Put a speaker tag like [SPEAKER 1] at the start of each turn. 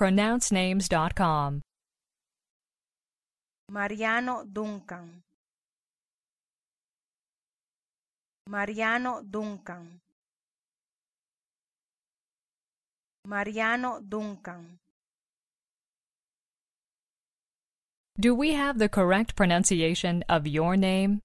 [SPEAKER 1] pronouncenames.com.
[SPEAKER 2] Mariano Duncan. Mariano Duncan. Mariano Duncan. Do
[SPEAKER 1] we have the correct pronunciation of your name?